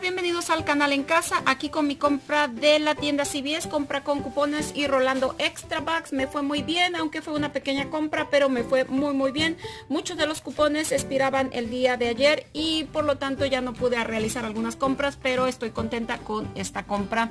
Bienvenidos al canal en casa. Aquí con mi compra de la tienda CBS, compra con cupones y rolando extra bucks. Me fue muy bien, aunque fue una pequeña compra, pero me fue muy muy bien. Muchos de los cupones expiraban el día de ayer y por lo tanto ya no pude realizar algunas compras, pero estoy contenta con esta compra.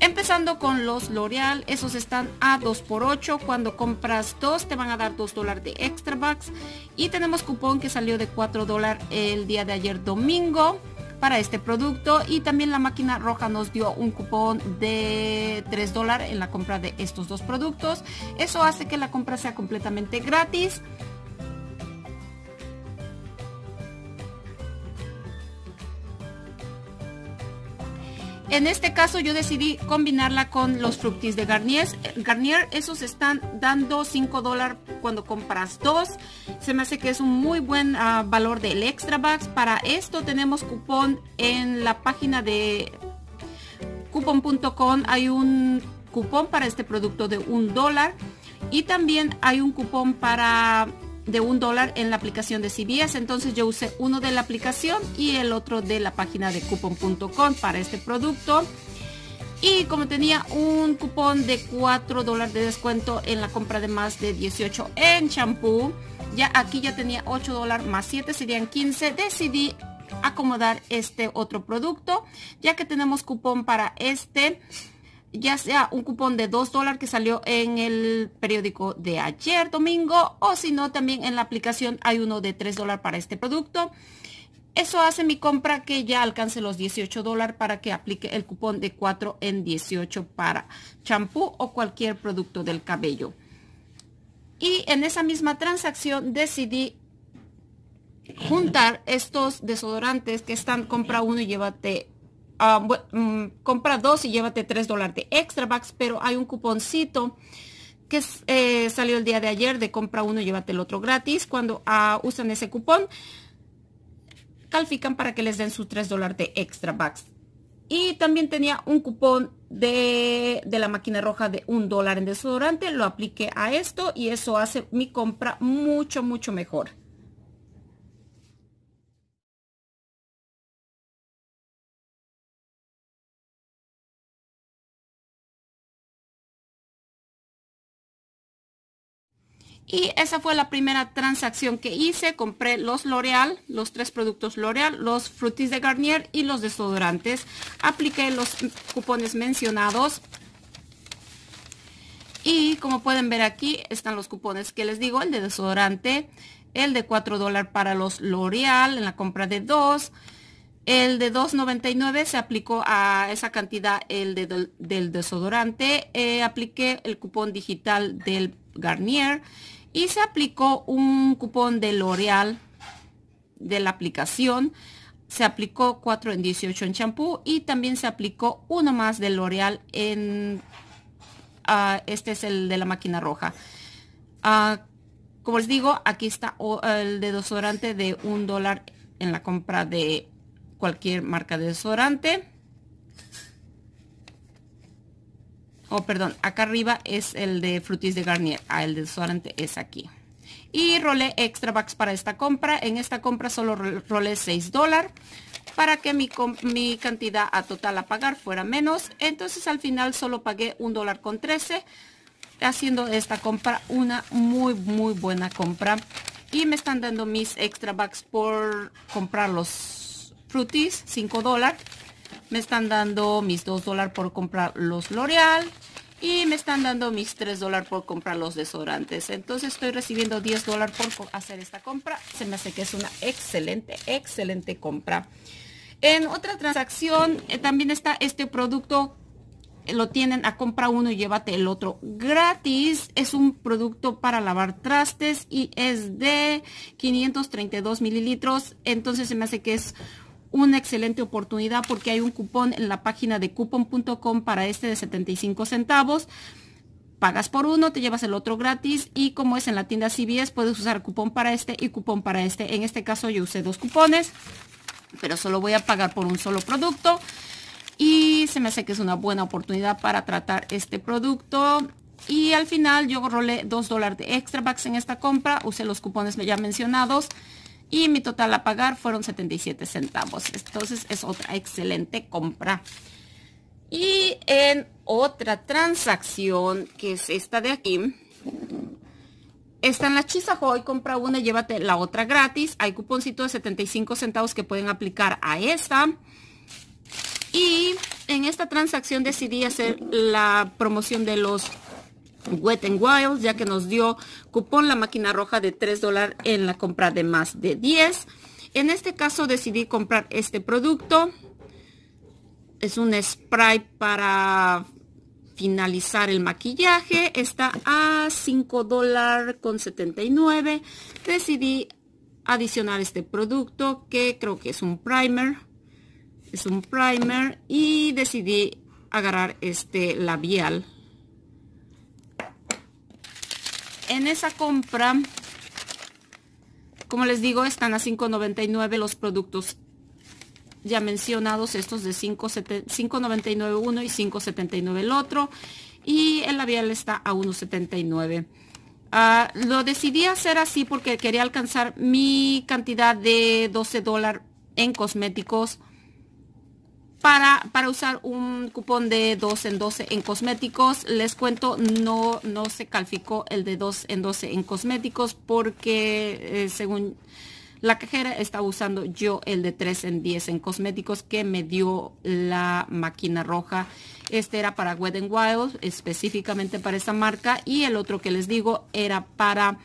Empezando con los L'Oreal, esos están a 2x8. Cuando compras 2 te van a dar 2 dólares de extra bucks. Y tenemos cupón que salió de 4 dólares el día de ayer domingo para este producto y también la máquina roja nos dio un cupón de 3 dólares en la compra de estos dos productos. Eso hace que la compra sea completamente gratis. en este caso yo decidí combinarla con los fructis de Garnier. Garnier, esos están dando 5 dólares cuando compras dos. Se me hace que es un muy buen ah, valor del Extra Bucks. Para esto tenemos cupón en la página de cupon.com. Hay un cupón para este producto de un dólar. Y también hay un cupón para de un dólar en la aplicación de CBS. Entonces yo usé uno de la aplicación y el otro de la página de coupon.com para este producto. Y como tenía un cupón de 4 dólares de descuento en la compra de más de 18 en champú, ya aquí ya tenía 8 dólares más 7 serían 15. Decidí acomodar este otro producto ya que tenemos cupón para este ya sea un cupón de 2 dólares que salió en el periódico de ayer domingo o si no también en la aplicación hay uno de 3 dólares para este producto. Eso hace mi compra que ya alcance los 18 dólares para que aplique el cupón de 4 en 18 para champú o cualquier producto del cabello. Y en esa misma transacción decidí juntar estos desodorantes que están compra uno y llévate Ah, mm, compra dos y llévate tres dólares de extra bucks, pero hay un cuponcito que eh, salió el día de ayer de compra uno llévate el otro gratis. Cuando ah, usan ese cupón, califican para que les den sus tres dólares de extra bucks. Y también tenía un cupón de, de la máquina roja de un dólar en desodorante. Lo apliqué a esto y eso hace mi compra mucho, mucho mejor. Y esa fue la primera transacción que hice. Compré los L'Oreal, los tres productos L'Oreal, los Frutis de Garnier y los desodorantes. Apliqué los cupones mencionados. Y como pueden ver aquí están los cupones que les digo, el de desodorante, el de 4 dólares para los L'Oreal en la compra de 2. El de 2.99 se aplicó a esa cantidad el del, desodorante. Eh, apliqué el cupón digital del Garnier y se aplicó un cupón de L'Oreal de la aplicación. Se aplicó 4 en 18 en champú y también se aplicó uno más de L'Oreal en... Ah, este es el de la máquina roja. Ah, como les digo, aquí está el de desodorante de un dólar en la compra de cualquier marca de desodorante oh perdón, acá arriba es el de Frutis de Garnier, ah, el desodorante es aquí. Y rolé extra bucks para esta compra, en esta compra solo rolé 6 dólares para que mi, mi, cantidad a total a pagar fuera menos, entonces al final solo pagué 1 dólar con 13, haciendo esta compra una muy muy buena compra. Y me están dando mis extra bucks por comprar los frutis, 5 dólares me están dando mis 2 dólares por comprar los L'Oreal y me están dando mis 3 dólares por comprar los desodorantes. Entonces estoy recibiendo 10 dólares por hacer esta compra. Se me hace que es una excelente, excelente compra. En otra transacción eh, también está este producto eh, lo tienen a compra uno y llévate el otro gratis. Es un producto para lavar trastes y es de 532 mililitros. Entonces se me hace que es una excelente oportunidad porque hay un cupón en la página de cupon.com para este de 75 centavos. Pagas por uno, te llevas el otro gratis y como es en la tienda CBS puedes usar cupón para este y cupón para este. En este caso yo usé dos cupones, pero solo voy a pagar por un solo producto y se me hace que es una buena oportunidad para tratar este producto. Y al final yo rolé 2 dólares de extra bucks en esta compra, usé los cupones ya mencionados y mi total a pagar fueron 77 centavos. Entonces es otra excelente compra. Y en otra transacción, que es esta de aquí, están las Hoy compra una, llévate la otra gratis. Hay cuponcito de 75 centavos que pueden aplicar a esta. Y en esta transacción decidí hacer la promoción de los Wet n Wild, ya que nos dio cupón la máquina roja de 3 dólares en la compra de más de 10. En este caso decidí comprar este producto. Es un spray para finalizar el maquillaje. Está a 5 dólares con 79. Decidí adicionar este producto que creo que es un primer. Es un primer y decidí agarrar este labial en esa compra, como les digo, están a 5.99 los productos ya mencionados, estos de 5.99 uno y 5.79 el otro. Y el labial está a 1.79. Ah, lo decidí hacer así porque quería alcanzar mi cantidad de 12 dólares en cosméticos para, usar un cupón de 2 en 12 en cosméticos. Les cuento, no, no se calificó el de 2 en 12 en cosméticos porque eh, según la cajera estaba usando yo el de 3 en 10 en cosméticos que me dio la máquina roja. Este era para Wedding Wild, específicamente para esa marca. Y el otro que les digo era para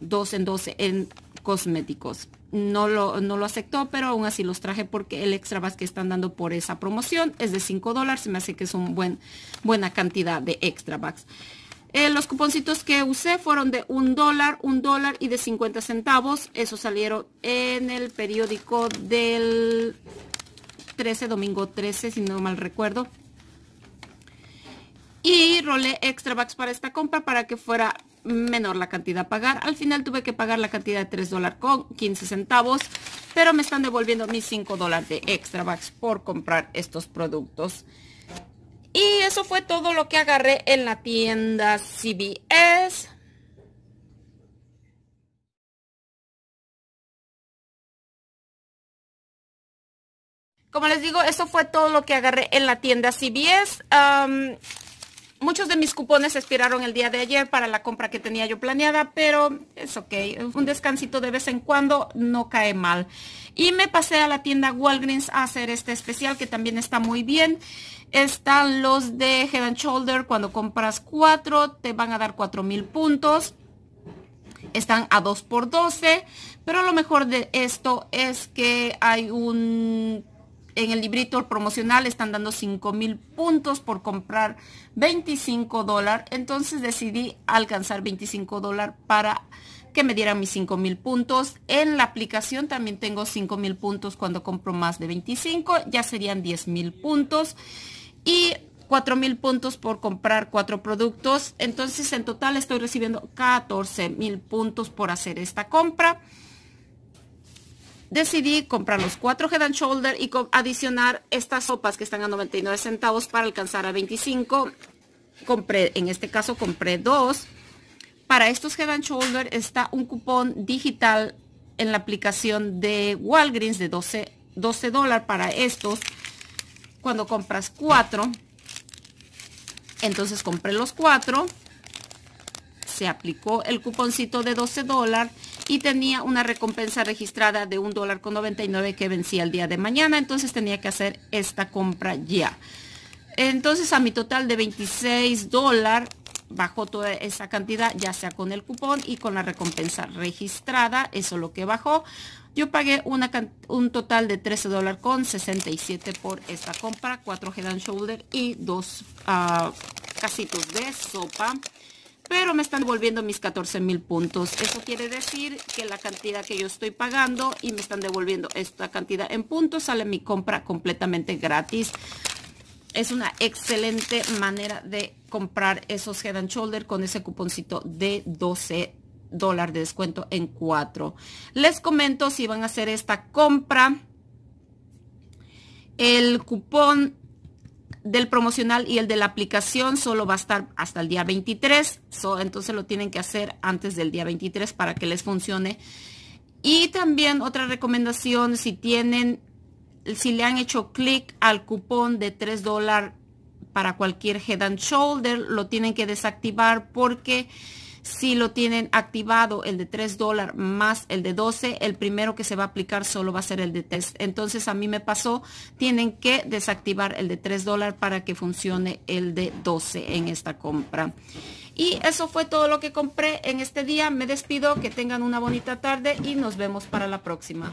2 en 12 en cosméticos. No lo, no lo aceptó, pero aún así los traje porque el extra bags que están dando por esa promoción es de 5 dólares. Se me hace que es una buen, buena cantidad de extra bucks. Eh, los cuponcitos que usé fueron de un dólar, un dólar y de 50 centavos. Eso salieron en el periódico del 13, domingo 13, si no mal recuerdo. Y rolé extra bucks para esta compra para que fuera menor la cantidad a pagar. Al final tuve que pagar la cantidad de 3 dólares con 15 centavos, pero me están devolviendo mis 5 dólares de extra bucks por comprar estos productos. Y eso fue todo lo que agarré en la tienda CBS. Como les digo, eso fue todo lo que agarré en la tienda CBS. Muchos de mis cupones expiraron el día de ayer para la compra que tenía yo planeada, pero es ok. Un descansito de vez en cuando no cae mal. Y me pasé a la tienda Walgreens a hacer este especial que también está muy bien. Están los de Head and Shoulder. Cuando compras cuatro, te van a dar cuatro mil puntos. Están a 2 por 12, pero lo mejor de esto es que hay un en el librito promocional están dando 5 mil puntos por comprar 25 dólares. Entonces decidí alcanzar 25 dólares para que me dieran mis 5 mil puntos. En la aplicación también tengo 5 mil puntos cuando compro más de 25. Ya serían 10 mil puntos. Y 4 mil puntos por comprar 4 productos. Entonces en total estoy recibiendo 14 mil puntos por hacer esta compra decidí comprar los cuatro Head and Shoulder y adicionar estas sopas que están a 99 centavos para alcanzar a 25. Compré, en este caso compré dos. Para estos Head and Shoulder está un cupón digital en la aplicación de Walgreens de 12 12 dólares para estos. Cuando compras cuatro, entonces compré los cuatro se aplicó el cuponcito de 12 dólares y tenía una recompensa registrada de 1 dólar con 99 que vencía el día de mañana, entonces tenía que hacer esta compra ya. Entonces a mi total de 26 dólares bajó toda esa cantidad, ya sea con el cupón y con la recompensa registrada, eso es lo que bajó. Yo pagué una, un total de 13 dólares con 67 por esta compra, 4 head and shoulder y dos ah, casitos de sopa pero me están devolviendo mis 14 mil puntos. Eso quiere decir que la cantidad que yo estoy pagando y me están devolviendo esta cantidad en puntos, sale mi compra completamente gratis. Es una excelente manera de comprar esos Head and Shoulder con ese cuponcito de 12 dólares de descuento en 4. Les comento si van a hacer esta compra. El cupón del promocional y el de la aplicación solo va a estar hasta el día 23. entonces lo tienen que hacer antes del día 23 para que les funcione. Y también otra recomendación, si tienen, si le han hecho clic al cupón de 3 dólares para cualquier head and shoulder, lo tienen que desactivar porque si lo tienen activado el de 3 dólares más el de 12, el primero que se va a aplicar solo va a ser el de test. Entonces a mí me pasó, tienen que desactivar el de 3 dólares para que funcione el de 12 en esta compra. Y eso fue todo lo que compré en este día. Me despido, que tengan una bonita tarde y nos vemos para la próxima.